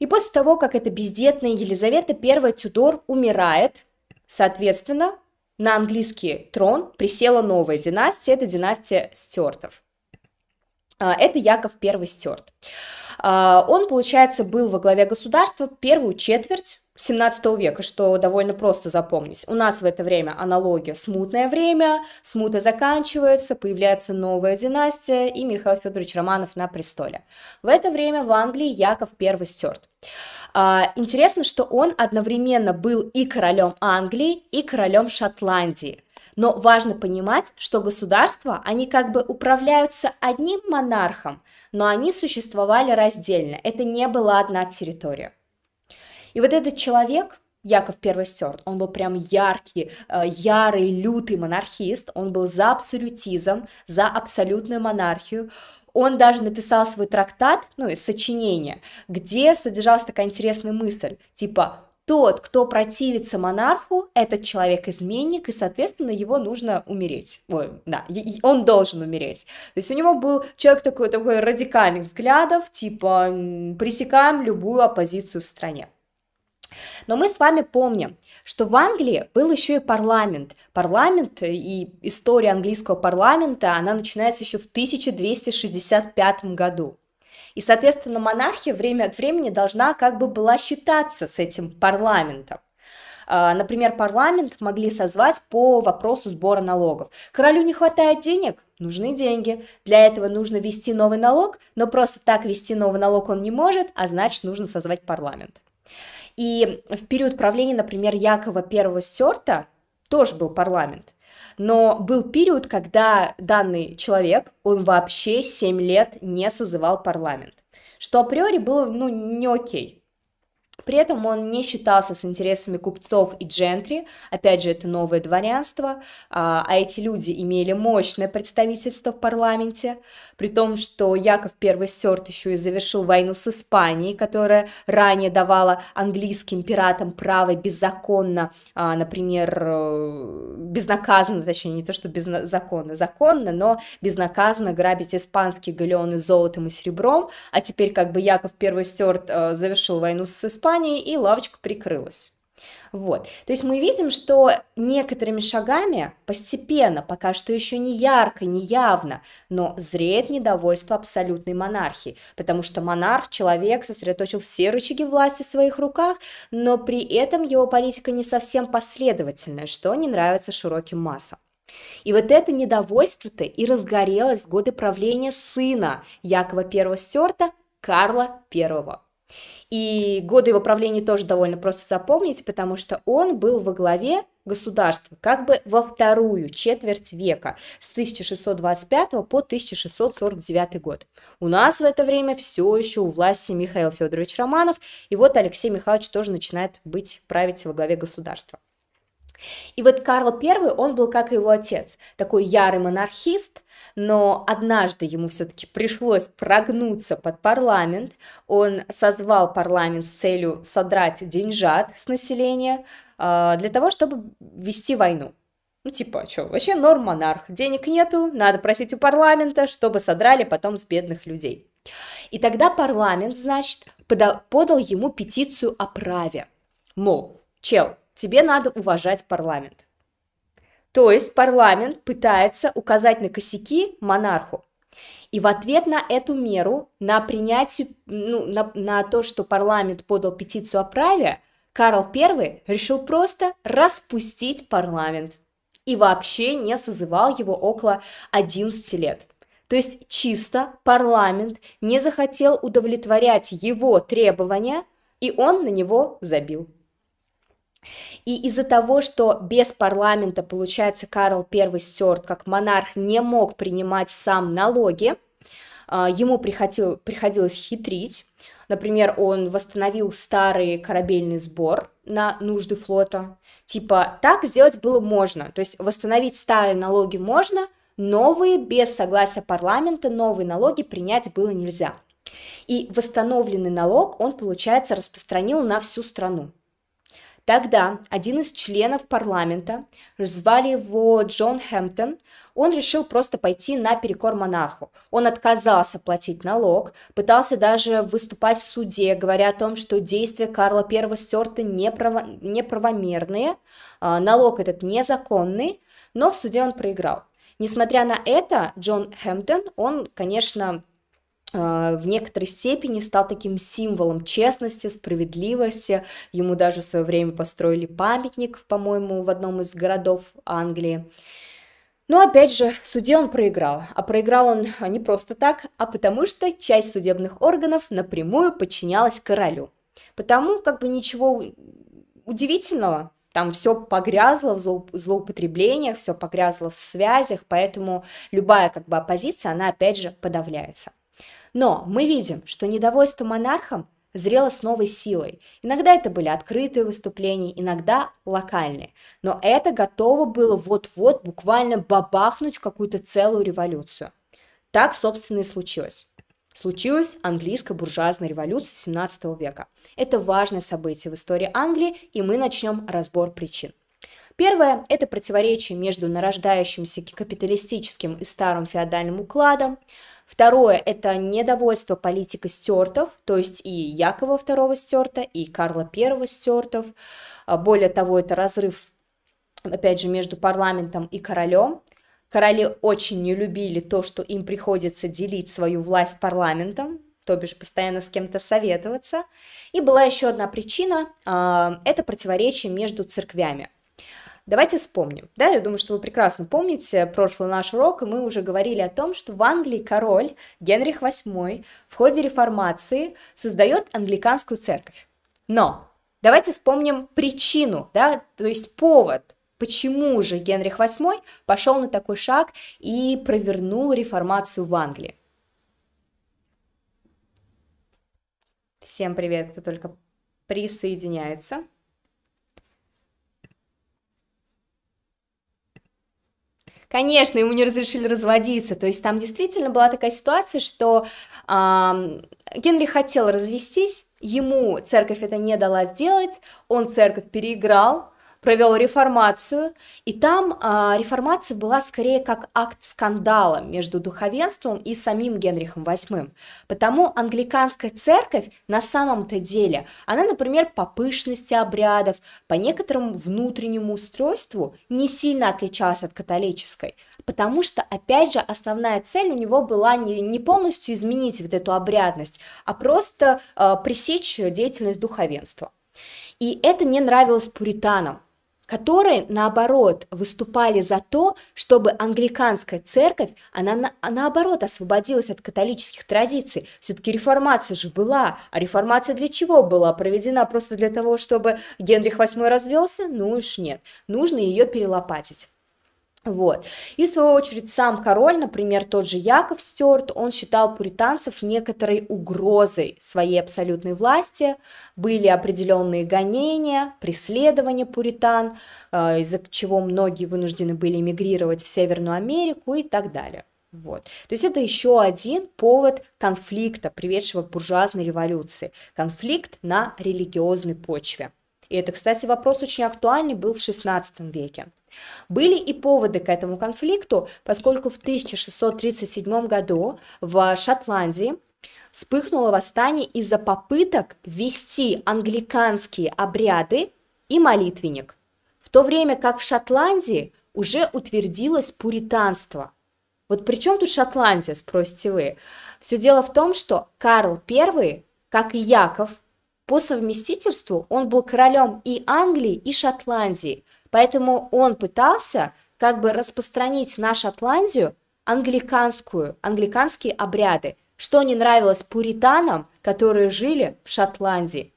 И после того, как эта бездетная Елизавета I Тюдор умирает, соответственно, на английский трон присела новая династия, это династия Стюартов. А, это Яков I Стюарт. А, он, получается, был во главе государства первую четверть 17 века, что довольно просто запомнить. У нас в это время аналогия смутное время, смута заканчивается, появляется новая династия и Михаил Федорович Романов на престоле. В это время в Англии Яков I стерт. А, интересно, что он одновременно был и королем Англии, и королем Шотландии. Но важно понимать, что государства, они как бы управляются одним монархом, но они существовали раздельно, это не была одна территория. И вот этот человек, Яков Первый Стюарт, он был прям яркий, э, ярый, лютый монархист, он был за абсолютизм, за абсолютную монархию, он даже написал свой трактат, ну, из сочинения, где содержалась такая интересная мысль, типа, тот, кто противится монарху, этот человек изменник, и, соответственно, его нужно умереть. Ой, да, он должен умереть. То есть у него был человек такой, такой радикальных взглядов, типа, пресекаем любую оппозицию в стране. Но мы с вами помним, что в Англии был еще и парламент. Парламент э, и история английского парламента, она начинается еще в 1265 году. И, соответственно, монархия время от времени должна как бы была считаться с этим парламентом. А, например, парламент могли созвать по вопросу сбора налогов. Королю не хватает денег, нужны деньги. Для этого нужно ввести новый налог, но просто так ввести новый налог он не может, а значит нужно созвать парламент. И в период правления, например, Якова I Сёрта тоже был парламент. Но был период, когда данный человек, он вообще 7 лет не созывал парламент, что априори было, ну, не окей. При этом он не считался с интересами купцов и джентри, опять же, это новое дворянство, а, а эти люди имели мощное представительство в парламенте, при том, что Яков I Сёрт еще и завершил войну с Испанией, которая ранее давала английским пиратам право беззаконно, а, например, э, безнаказанно, точнее, не то что беззаконно, законно, но безнаказанно грабить испанские галеоны золотом и серебром, а теперь как бы Яков I Сёрт э, завершил войну с Испанией, Испании, и лавочка прикрылась. Вот. То есть мы видим, что некоторыми шагами постепенно, пока что еще не ярко, не явно, но зреет недовольство абсолютной монархии, потому что монарх, человек, сосредоточил все рычаги власти в своих руках, но при этом его политика не совсем последовательная, что не нравится широким массам. И вот это недовольство-то и разгорелось в годы правления сына Якова I Стюарта, Карла I. И годы его правления тоже довольно просто запомнить, потому что он был во главе государства как бы во вторую четверть века с 1625 по 1649 год. У нас в это время все еще у власти Михаил Федорович Романов, и вот Алексей Михайлович тоже начинает быть править во главе государства. И вот Карл I, он был как его отец, такой ярый монархист, но однажды ему все-таки пришлось прогнуться под парламент. Он созвал парламент с целью содрать деньжат с населения а, для того, чтобы вести войну. Ну, типа, а что, вообще норм монарх, денег нету, надо просить у парламента, чтобы содрали потом с бедных людей. И тогда парламент, значит, подал, подал ему петицию о праве. Мол, чел, тебе надо уважать парламент. То есть парламент пытается указать на косяки монарху. И в ответ на эту меру, на принятие, ну, на, на то, что парламент подал петицию о праве, Карл I решил просто распустить парламент и вообще не созывал его около 11 лет. То есть чисто парламент не захотел удовлетворять его требования, и он на него забил. И из-за того, что без парламента, получается, Карл I стерт как монарх не мог принимать сам налоги, а, ему приходил, приходилось хитрить. Например, он восстановил старый корабельный сбор на нужды флота. Типа, так сделать было можно. То есть восстановить старые налоги можно, новые, без согласия парламента, новые налоги принять было нельзя. И восстановленный налог он, получается, распространил на всю страну. Тогда один из членов парламента, звали его Джон Хэмптон, он решил просто пойти на перекор монарху. Он отказался платить налог, пытался даже выступать в суде, говоря о том, что действия Карла I стерты неправо... неправомерные, а, налог этот незаконный, но в суде он проиграл. Несмотря на это, Джон Хэмптон, он, конечно, а, в некоторой степени стал таким символом честности, справедливости. Ему даже в свое время построили памятник, по-моему, в одном из городов Англии. Но опять же, в суде он проиграл. А проиграл он а, не просто так, а потому что часть судебных органов напрямую подчинялась королю. Потому как бы ничего удивительного, там все погрязло в злоупотреблениях, все погрязло в связях, поэтому любая как бы оппозиция, она опять же подавляется. Но мы видим, что недовольство монархом зрело с новой силой. Иногда это были открытые выступления, иногда локальные. Но это готово было вот-вот буквально бабахнуть какую-то целую революцию. Так, собственно, и случилось. Случилась английская буржуазная революция 17 века. Это важное событие в истории Англии, и мы начнем разбор причин. Первое – это противоречие между нарождающимся капиталистическим и старым феодальным укладом. Второе – это недовольство политикой стертов, то есть и Якова II стерта, и Карла I стертов. А более того, это разрыв, опять же, между парламентом и королем. Короли очень не любили то, что им приходится делить свою власть парламентом, то бишь постоянно с кем-то советоваться. И была еще одна причина а, – это противоречие между церквями. Давайте вспомним. Да, я думаю, что вы прекрасно помните прошлый наш урок, и мы уже говорили о том, что в Англии король Генрих VIII в ходе реформации создает англиканскую церковь. Но давайте вспомним причину, да, то есть повод, почему же Генрих VIII пошел на такой шаг и провернул реформацию в Англии. Всем привет, кто только присоединяется. Конечно, ему не разрешили разводиться. То есть там действительно была такая ситуация, что э, Генри хотел развестись, ему церковь это не дала сделать, он церковь переиграл, провел реформацию, и там э, реформация была скорее как акт скандала между духовенством и самим Генрихом VIII. Потому англиканская церковь на самом-то деле, она, например, по пышности обрядов, по некоторому внутреннему устройству не сильно отличалась от католической, потому что, опять же, основная цель у него была не, не полностью изменить вот эту обрядность, а просто э, пресечь деятельность духовенства. И это не нравилось пуританам, которые, наоборот, выступали за то, чтобы англиканская церковь, она на, наоборот освободилась от католических традиций. Все-таки реформация же была. А реформация для чего была? Проведена просто для того, чтобы Генрих VIII развелся? Ну уж нет. Нужно ее перелопатить. Вот. И в свою очередь сам король, например, тот же Яков Стюарт, он считал пуританцев некоторой угрозой своей абсолютной власти. Были определенные гонения, преследования пуритан, э, из-за чего многие вынуждены были эмигрировать в Северную Америку и так далее. Вот. То есть это еще один повод конфликта, приведшего к буржуазной революции. Конфликт на религиозной почве. И это, кстати, вопрос очень актуальный был в XVI веке. Были и поводы к этому конфликту, поскольку в 1637 году в Шотландии вспыхнуло восстание из-за попыток ввести англиканские обряды и молитвенник, в то время как в Шотландии уже утвердилось пуританство. Вот при чем тут Шотландия, спросите вы? Все дело в том, что Карл I, как и Яков по совместительству он был королем и Англии, и Шотландии, поэтому он пытался как бы распространить на Шотландию англиканскую, англиканские обряды, что не нравилось пуританам, которые жили в Шотландии.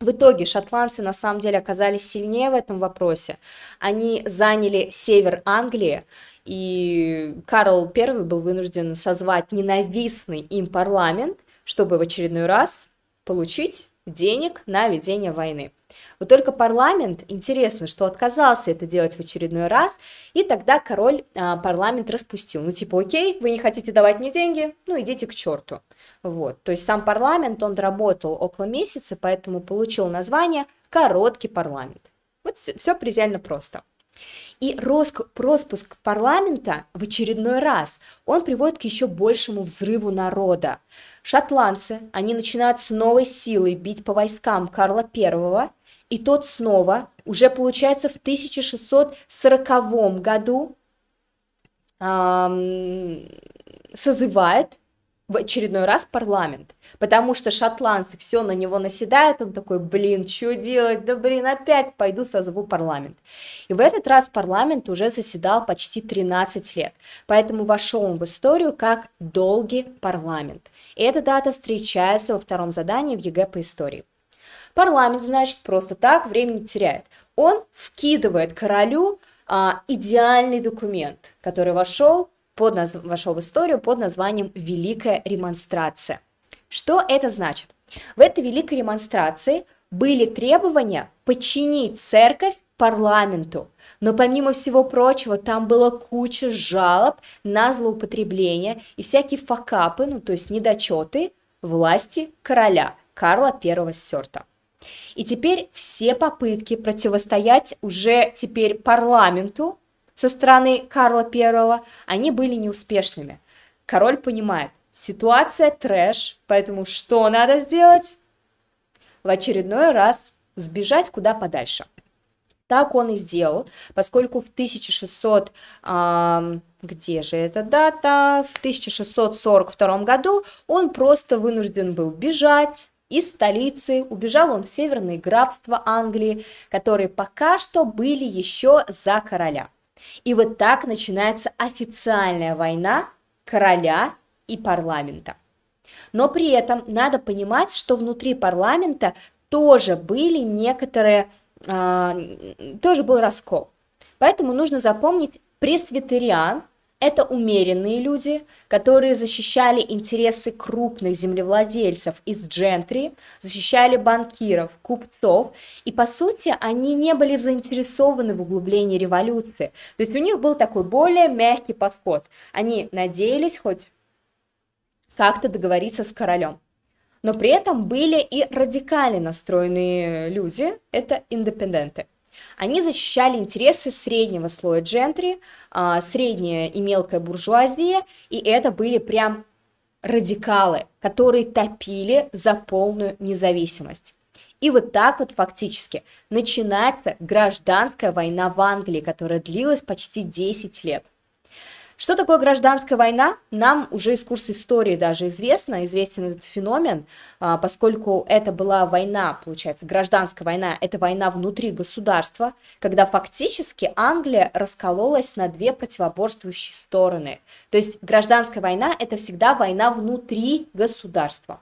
В итоге шотландцы на самом деле оказались сильнее в этом вопросе. Они заняли север Англии, и Карл I был вынужден созвать ненавистный им парламент, чтобы в очередной раз получить денег на ведение войны. Вот только парламент, интересно, что отказался это делать в очередной раз, и тогда король а, парламент распустил. Ну, типа, окей, вы не хотите давать мне деньги, ну, идите к черту. Вот, то есть сам парламент, он работал около месяца, поэтому получил название «Короткий парламент». Вот все, все предельно просто. И распуск парламента в очередной раз, он приводит к еще большему взрыву народа. Шотландцы, они начинают с новой силой бить по войскам Карла I, и тот снова, уже получается в 1640 году, эм, созывает в очередной раз парламент, потому что шотландцы все на него наседают, он такой, блин, что делать, да блин, опять пойду созову парламент. И в этот раз парламент уже заседал почти 13 лет, поэтому вошел он в историю как долгий парламент. И эта дата встречается во втором задании в ЕГЭ по истории. Парламент, значит, просто так времени теряет. Он вкидывает королю а, идеальный документ, который вошел под наз... вошел в историю под названием «Великая ремонстрация». Что это значит? В этой Великой ремонстрации были требования подчинить церковь парламенту. Но помимо всего прочего, там была куча жалоб на злоупотребление и всякие факапы, ну то есть недочеты власти короля Карла I стерта. И теперь все попытки противостоять уже теперь парламенту со стороны Карла I, они были неуспешными. Король понимает, ситуация трэш, поэтому что надо сделать? В очередной раз сбежать куда подальше. Так он и сделал, поскольку в 1600, э, где же эта дата, в 1642 году он просто вынужден был бежать из столицы, убежал он в северные графства Англии, которые пока что были еще за короля. И вот так начинается официальная война короля и парламента. Но при этом надо понимать, что внутри парламента тоже были некоторые, э, тоже был раскол. Поэтому нужно запомнить пресвитериан, это умеренные люди, которые защищали интересы крупных землевладельцев из джентри, защищали банкиров, купцов, и по сути они не были заинтересованы в углублении революции. То есть у них был такой более мягкий подход. Они надеялись хоть как-то договориться с королем. Но при этом были и радикально настроенные люди, это индепенденты. Они защищали интересы среднего слоя джентри, а, средняя и мелкая буржуазия, и это были прям радикалы, которые топили за полную независимость. И вот так вот фактически начинается гражданская война в Англии, которая длилась почти 10 лет. Что такое гражданская война? Нам уже из курса истории даже известно, известен этот феномен, а, поскольку это была война, получается, гражданская война, это война внутри государства, когда фактически Англия раскололась на две противоборствующие стороны. То есть гражданская война – это всегда война внутри государства,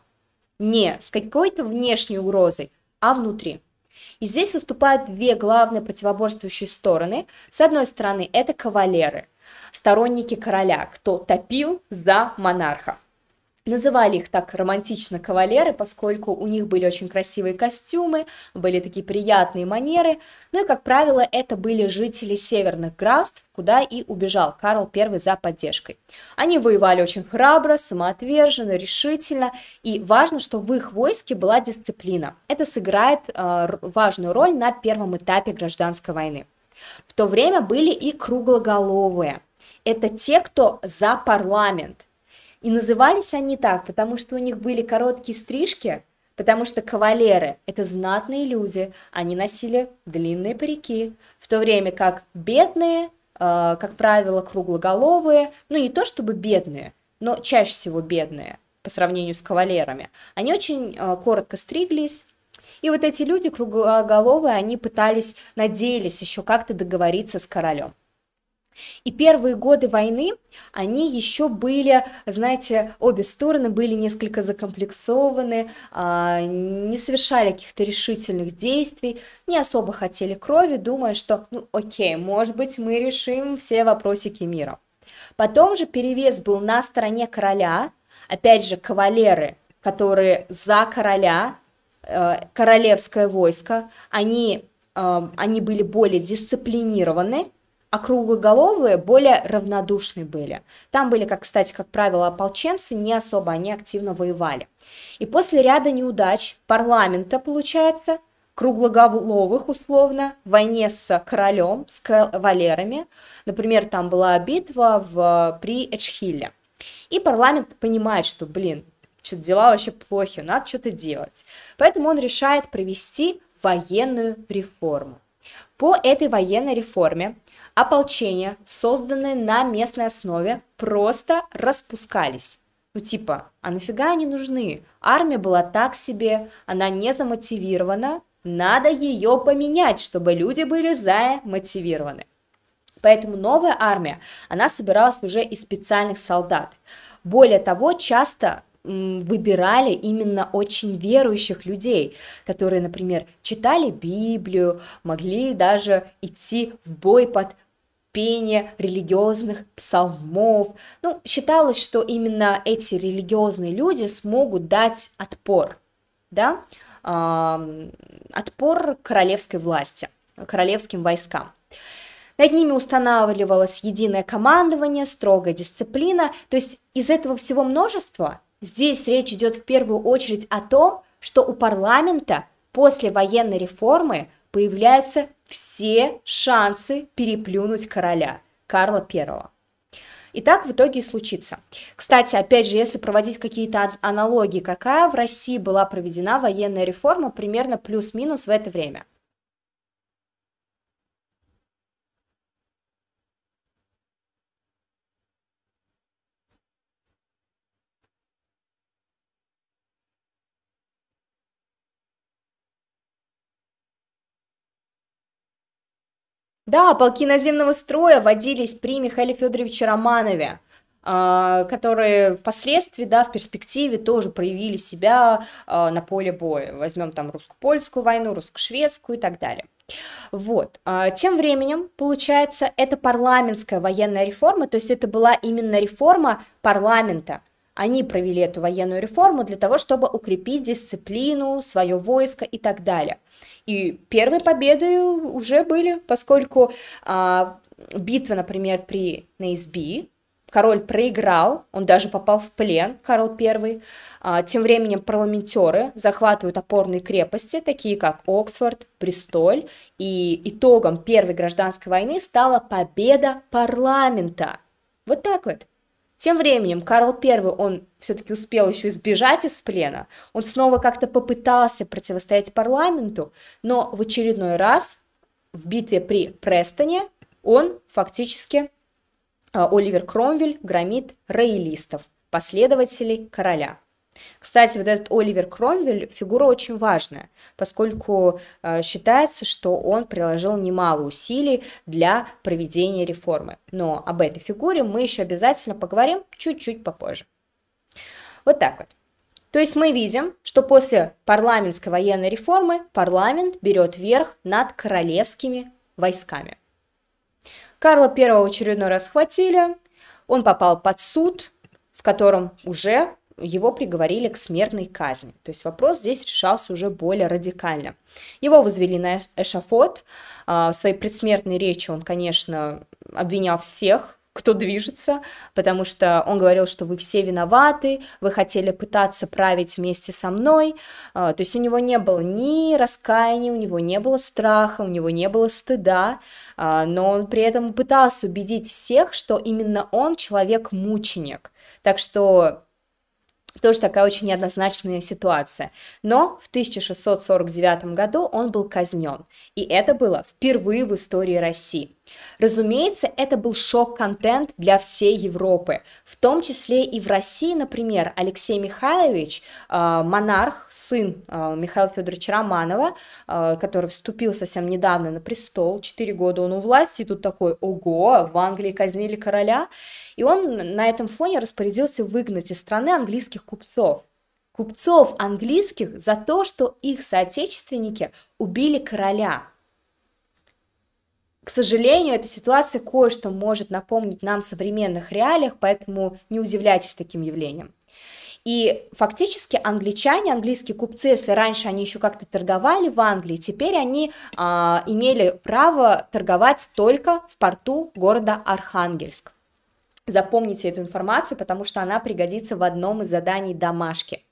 не с какой-то внешней угрозой, а внутри. И здесь выступают две главные противоборствующие стороны. С одной стороны, это кавалеры – сторонники короля, кто топил за монарха. Называли их так романтично кавалеры, поскольку у них были очень красивые костюмы, были такие приятные манеры. Ну и, как правило, это были жители северных графств, куда и убежал Карл I за поддержкой. Они воевали очень храбро, самоотверженно, решительно, и важно, что в их войске была дисциплина. Это сыграет э, важную роль на первом этапе гражданской войны. В то время были и круглоголовые – это те, кто за парламент. И назывались они так, потому что у них были короткие стрижки, потому что кавалеры – это знатные люди, они носили длинные парики, в то время как бедные, э, как правило, круглоголовые, ну не то чтобы бедные, но чаще всего бедные по сравнению с кавалерами, они очень э, коротко стриглись, и вот эти люди круглоголовые, они пытались, надеялись еще как-то договориться с королем. И первые годы войны, они еще были, знаете, обе стороны были несколько закомплексованы, а, не совершали каких-то решительных действий, не особо хотели крови, думая, что, ну окей, может быть, мы решим все вопросики мира. Потом же перевес был на стороне короля, опять же, кавалеры, которые за короля, э, королевское войско, они, э, они были более дисциплинированы, округлоголовые более равнодушны были. Там были, как, кстати, как правило, ополченцы, не особо они активно воевали. И после ряда неудач парламента, получается, круглоголовых условно, в войне с королем, с кавалерами, например, там была битва в, при Эчхилле. И парламент понимает, что, блин, что-то дела вообще плохи, надо что-то делать. Поэтому он решает провести военную реформу. По этой военной реформе ополчения, созданные на местной основе, просто распускались. Ну типа, а нафига они нужны? Армия была так себе, она не замотивирована, надо ее поменять, чтобы люди были замотивированы. Поэтому новая армия, она собиралась уже из специальных солдат. Более того, часто выбирали именно очень верующих людей, которые, например, читали Библию, могли даже идти в бой под пения религиозных псалмов. Ну, считалось, что именно эти религиозные люди смогут дать отпор, да, отпор королевской власти, королевским войскам. Над ними устанавливалось единое командование, строгая дисциплина. То есть из этого всего множества здесь речь идет в первую очередь о том, что у парламента после военной реформы появляются все шансы переплюнуть короля Карла I. И так в итоге и случится. Кстати, опять же, если проводить какие-то аналогии, какая в России была проведена военная реформа примерно плюс-минус в это время – Да, полки наземного строя водились при Михаиле Федоровиче Романове а, которые впоследствии, да, в перспективе тоже проявили себя а, на поле боя. Возьмем там русско-польскую войну, русско-шведскую и так далее. Вот. А, тем временем, получается, это парламентская военная реформа, то есть это была именно реформа парламента, они провели эту военную реформу для того, чтобы укрепить дисциплину, свое войско и так далее. И первые победы уже были, поскольку а, битва, например, при Нейсби, король проиграл, он даже попал в плен, Карл I. А, тем временем парламентеры захватывают опорные крепости, такие как Оксфорд, Бристоль, и итогом Первой гражданской войны стала победа парламента. Вот так вот. Тем временем Карл I, он все-таки успел еще избежать из плена, он снова как-то попытался противостоять парламенту, но в очередной раз в битве при Престоне он фактически, а, Оливер Кромвель, громит роялистов, последователей короля. Кстати, вот этот Оливер Кромвель фигура очень важная, поскольку э, считается, что он приложил немало усилий для проведения реформы. Но об этой фигуре мы еще обязательно поговорим чуть-чуть попозже. Вот так вот. То есть мы видим, что после парламентской военной реформы парламент берет верх над королевскими войсками. Карла I в очередной раз хватили, он попал под суд, в котором уже его приговорили к смертной казни. То есть вопрос здесь решался уже более радикально. Его возвели на эшафот. А, в своей предсмертной речи он, конечно, обвинял всех кто движется, потому что он говорил, что вы все виноваты, вы хотели пытаться править вместе со мной. А, то есть у него не было ни раскаяния, у него не было страха, у него не было стыда, а, но он при этом пытался убедить всех, что именно он человек-мученик. Так что тоже такая очень неоднозначная ситуация. Но в 1649 году он был казнен. И это было впервые в истории России. Разумеется, это был шок-контент для всей Европы, в том числе и в России, например, Алексей Михайлович, э, монарх, сын э, Михаила Федоровича Романова, э, который вступил совсем недавно на престол, 4 года он у власти, и тут такой, ого, в Англии казнили короля, и он на этом фоне распорядился выгнать из страны английских купцов, купцов английских за то, что их соотечественники убили короля – к сожалению, эта ситуация кое-что может напомнить нам в современных реалиях, поэтому не удивляйтесь таким явлениям. И фактически англичане, английские купцы, если раньше они еще как-то торговали в Англии, теперь они а, имели право торговать только в порту города Архангельск. Запомните эту информацию, потому что она пригодится в одном из заданий домашки.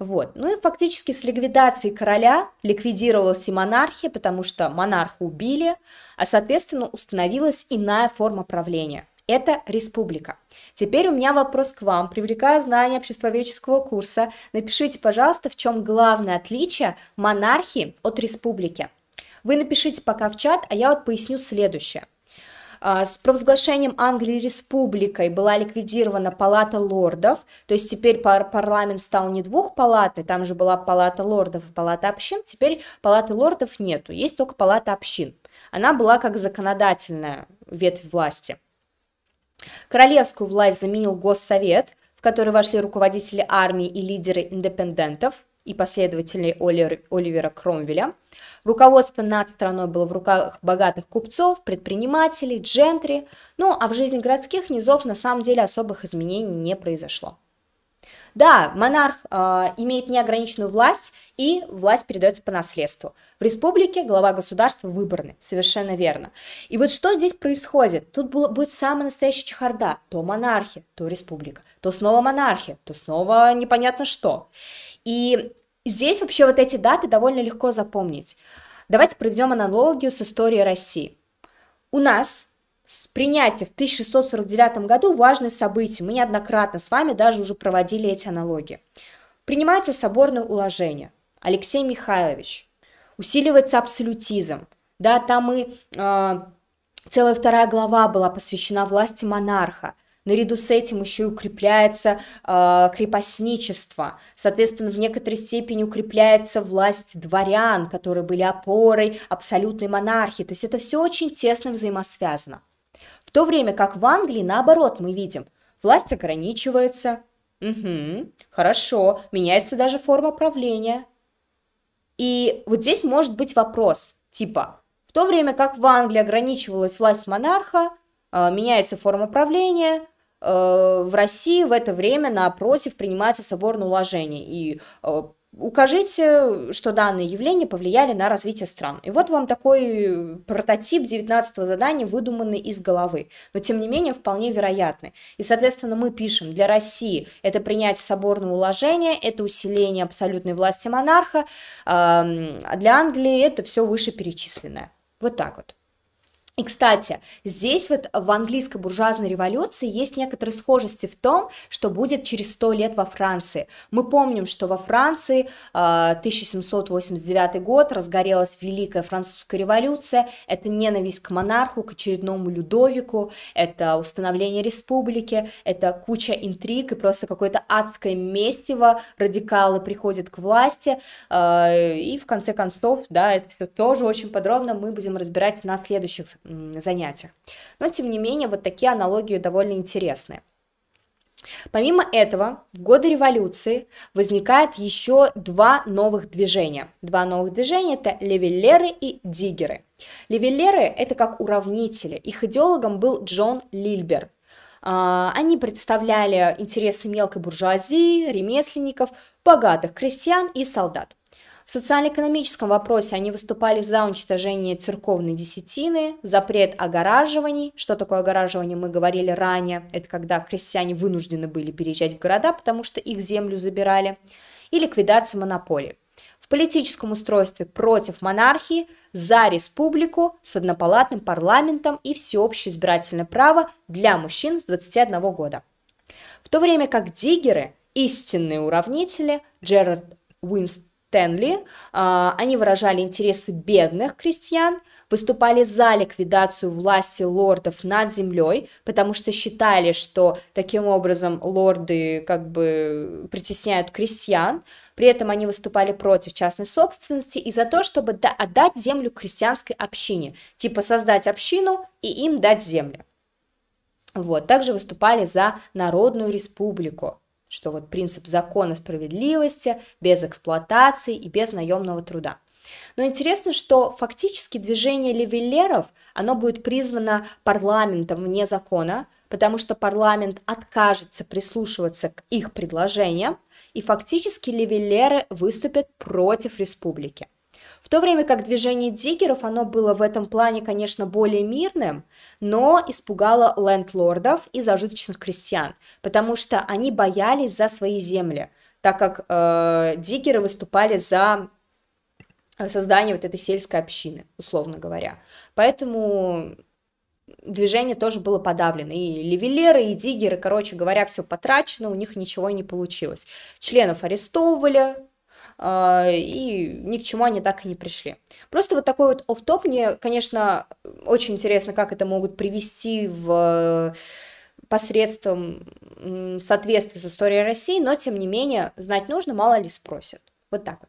Вот. Ну и фактически с ликвидацией короля ликвидировалась и монархия, потому что монарха убили, а соответственно установилась иная форма правления. Это республика. Теперь у меня вопрос к вам. Привлекая знания обществоведческого курса, напишите, пожалуйста, в чем главное отличие монархии от республики. Вы напишите пока в чат, а я вот поясню следующее – а, с провозглашением Англии республикой была ликвидирована Палата лордов, то есть теперь парламент стал не двух двухпалатный, там же была Палата лордов и Палата общин, теперь Палаты лордов нету, есть только Палата общин. Она была как законодательная ветвь власти. Королевскую власть заменил Госсовет, в который вошли руководители армии и лидеры индепендентов и последователей Оливер Оливера Кромвеля. Руководство над страной было в руках богатых купцов, предпринимателей, джентри, ну а в жизни городских низов на самом деле особых изменений не произошло. Да, монарх э, имеет неограниченную власть, и власть передается по наследству. В республике глава государства выбраны, совершенно верно. И вот что здесь происходит? Тут было, будет самая настоящая чехарда. То монархия, то республика, то снова монархия, то снова непонятно что. И здесь вообще вот эти даты довольно легко запомнить. Давайте проведем аналогию с историей России. У нас принятие в 1649 году важное событие. Мы неоднократно с вами даже уже проводили эти аналогии. Принимается соборное уложение. Алексей Михайлович. Усиливается абсолютизм. Да, там и э, целая вторая глава была посвящена власти монарха. Наряду с этим еще и укрепляется э, крепостничество, соответственно, в некоторой степени укрепляется власть дворян, которые были опорой абсолютной монархии. То есть это все очень тесно взаимосвязано. В то время как в Англии, наоборот, мы видим, власть ограничивается. Угу, хорошо, меняется даже форма правления. И вот здесь может быть вопрос, типа, в то время как в Англии ограничивалась власть монарха, э, меняется форма правления, э, в России в это время напротив принимается соборное уложение, и э, Укажите, что данные явления повлияли на развитие стран. И вот вам такой прототип 19 задания, выдуманный из головы, но тем не менее вполне вероятный. И, соответственно, мы пишем, для России это принятие соборного уложения, это усиление абсолютной власти монарха, эм, а для Англии это все вышеперечисленное. Вот так вот. И, кстати, здесь вот в английской буржуазной революции есть некоторые схожести в том, что будет через 100 лет во Франции. Мы помним, что во Франции 1789 э, год разгорелась Великая Французская революция, это ненависть к монарху, к очередному Людовику, это установление республики, это куча интриг и просто какое-то адское местиво, радикалы приходят к власти, э, и в конце концов, да, это все тоже очень подробно мы будем разбирать на следующих занятиях. Но, тем не менее, вот такие аналогии довольно интересные. Помимо этого, в годы революции возникает еще два новых движения. Два новых движения – это левеллеры и диггеры. Левеллеры – это как уравнители. Их идеологом был Джон Лильбер. А, они представляли интересы мелкой буржуазии, ремесленников, богатых крестьян и солдат. В социально-экономическом вопросе они выступали за уничтожение церковной десятины, запрет огораживаний. Что такое огораживание, мы говорили ранее. Это когда крестьяне вынуждены были переезжать в города, потому что их землю забирали. И ликвидация монополии. В политическом устройстве против монархии, за республику с однопалатным парламентом и всеобщее избирательное право для мужчин с 21 года. В то время как диггеры, истинные уравнители, Джерард Уинст Тенли. А, они выражали интересы бедных крестьян, выступали за ликвидацию власти лордов над землей, потому что считали, что таким образом лорды как бы притесняют крестьян. При этом они выступали против частной собственности и за то, чтобы отдать землю крестьянской общине, типа создать общину и им дать землю. Вот. Также выступали за Народную республику, что вот принцип закона справедливости без эксплуатации и без наемного труда. Но интересно, что фактически движение левелеров, оно будет призвано парламентом вне закона, потому что парламент откажется прислушиваться к их предложениям, и фактически левелеры выступят против республики. В то время как движение диггеров, оно было в этом плане, конечно, более мирным, но испугало лендлордов и зажиточных крестьян, потому что они боялись за свои земли, так как э, диггеры выступали за э, создание вот этой сельской общины, условно говоря. Поэтому движение тоже было подавлено. И левелеры, и диггеры, короче говоря, все потрачено, у них ничего не получилось. Членов арестовывали, а, и ни к чему они так и не пришли. Просто вот такой вот оф-топ мне, конечно, очень интересно, как это могут привести в э, посредством соответствия с историей России, но тем не менее знать нужно, мало ли спросят. Вот так вот.